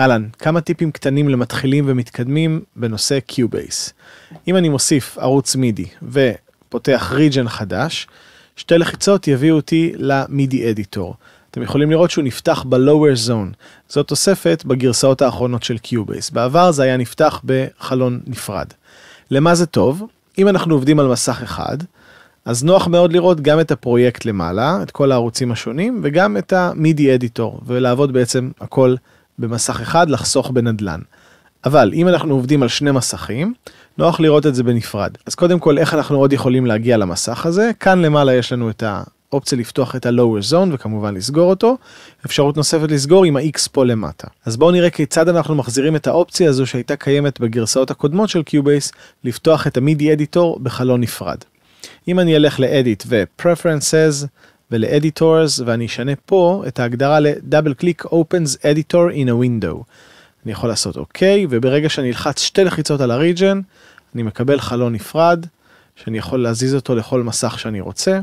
אהלן, כמה טיפים קטנים למתחילים ומתקדמים בנושא קיובייס. אם אני מוסיף ערוץ מידי ופותח ריג'ן חדש, שתי לחיצות יביאו אותי למידי אדיטור. אתם יכולים לראות שהוא נפתח בלואוור זון. זאת תוספת בגרסאות האחרונות של קיובייס. בעבר זה היה נפתח בחלון נפרד. למה זה טוב? אם אנחנו עובדים על מסך אחד, אז נוח מאוד לראות גם את הפרויקט למעלה, את כל הערוצים השונים, וגם את המידי אדיטור, ולעבוד בעצם הכל. במסך אחד לחסוך בנדלן. אבל אם אנחנו עובדים על שני מסכים, נוח לראות את זה בנפרד. אז קודם כל, איך אנחנו עוד יכולים להגיע למסך הזה? כאן למעלה יש לנו את האופציה לפתוח את ה-Lower Zone וכמובן לסגור אותו. אפשרות נוספת לסגור עם ה-X פה למטה. אז בואו נראה כיצד אנחנו מחזירים את האופציה הזו שהייתה קיימת בגרסאות הקודמות של קיובייס, לפתוח את ה-Midi Editor בחלון נפרד. אם אני אלך ל-Edit ו-Preferences, ול-editors, ואני אשנה פה את ההגדרה ל-double click opens editor in a window. אני יכול לעשות אוקיי, וברגע שאני אלחץ שתי לחיצות על הריג'ן, אני מקבל חלון נפרד, שאני יכול להזיז אותו לכל מסך שאני רוצה.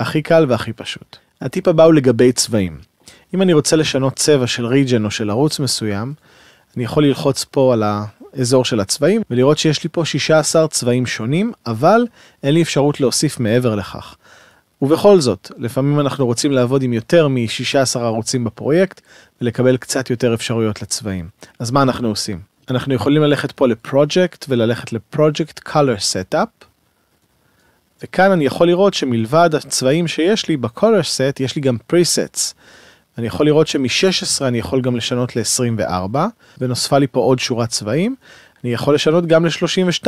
הכי קל והכי פשוט. הטיפ הבא הוא לגבי צבעים. אם אני רוצה לשנות צבע של ריג'ן או של ערוץ מסוים, אני יכול ללחוץ פה על האזור של הצבעים ולראות שיש לי פה 16 צבעים שונים, אבל אין לי אפשרות להוסיף מעבר לכך. ובכל זאת, לפעמים אנחנו רוצים לעבוד עם יותר מ-16 ערוצים בפרויקט ולקבל קצת יותר אפשרויות לצבעים. אז מה אנחנו עושים? אנחנו יכולים ללכת פה לפרויקט וללכת לפרויקט קולר סטאפ. וכאן אני יכול לראות שמלבד הצבעים שיש לי בקולר סט יש לי גם פריסטס. אני יכול לראות שמ-16 אני יכול גם לשנות ל-24 ונוספה לי פה עוד שורת צבעים. אני יכול לשנות גם ל-32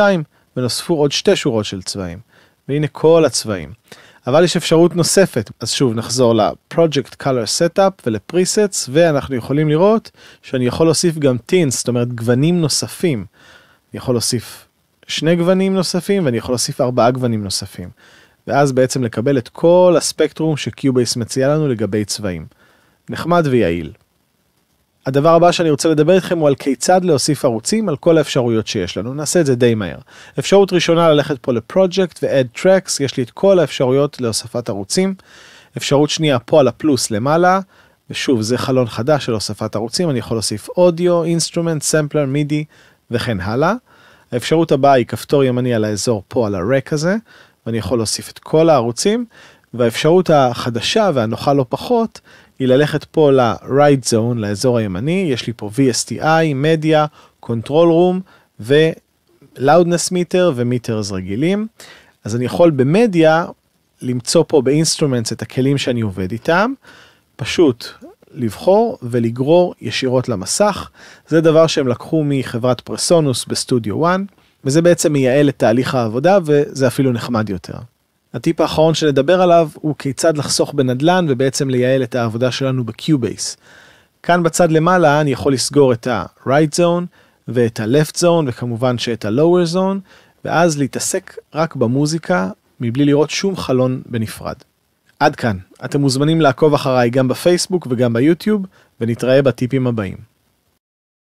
ונוספו עוד שתי שורות של צבעים. והנה כל הצבעים. אבל יש אפשרות נוספת. אז שוב נחזור לפרויקט קלר סטאפ ולפריסטס ואנחנו יכולים לראות שאני יכול להוסיף גם טינס, זאת אומרת גוונים נוספים. אני יכול להוסיף שני גוונים נוספים ואני יכול להוסיף ארבעה גוונים נוספים. ואז בעצם לקבל את כל הספקטרום שקיובייס מציע לנו לגבי צבעים. נחמד ויעיל. הדבר הבא שאני רוצה לדבר איתכם הוא על כיצד להוסיף ערוצים על כל האפשרויות שיש לנו, נעשה את זה די מהר. אפשרות ראשונה ללכת פה לפרויקט ו-add tracks, יש לי את כל האפשרויות להוספת ערוצים. אפשרות שנייה פה על הפלוס למעלה, ושוב זה חלון חדש של הוספת ערוצים, אני יכול להוסיף אודיו, אינסטרומנט, סמפלר, מידי וכן הלאה. האפשרות הבאה היא כפתור ימני על האזור פה על הרק הזה, ואני יכול להוסיף את כל הערוצים. והאפשרות החדשה והנוחה לא פחות היא ללכת פה ל ride zone, לאזור הימני, יש לי פה VSTI, Media, control room ו-loudness meter ו-Meters רגילים. אז אני יכול במדיה למצוא פה באינסטרומנטס את הכלים שאני עובד איתם, פשוט לבחור ולגרור ישירות למסך. זה דבר שהם לקחו מחברת פרסונוס בסטודיו 1, וזה בעצם מייעל את תהליך העבודה וזה אפילו נחמד יותר. הטיפ האחרון שנדבר עליו הוא כיצד לחסוך בנדלן ובעצם לייעל את העבודה שלנו בקיובייס. כאן בצד למעלה אני יכול לסגור את ה-right zone ואת ה-left zone וכמובן שאת ה-lower zone ואז להתעסק רק במוזיקה מבלי לראות שום חלון בנפרד. עד כאן, אתם מוזמנים לעקוב אחריי גם בפייסבוק וגם ביוטיוב ונתראה בטיפים הבאים.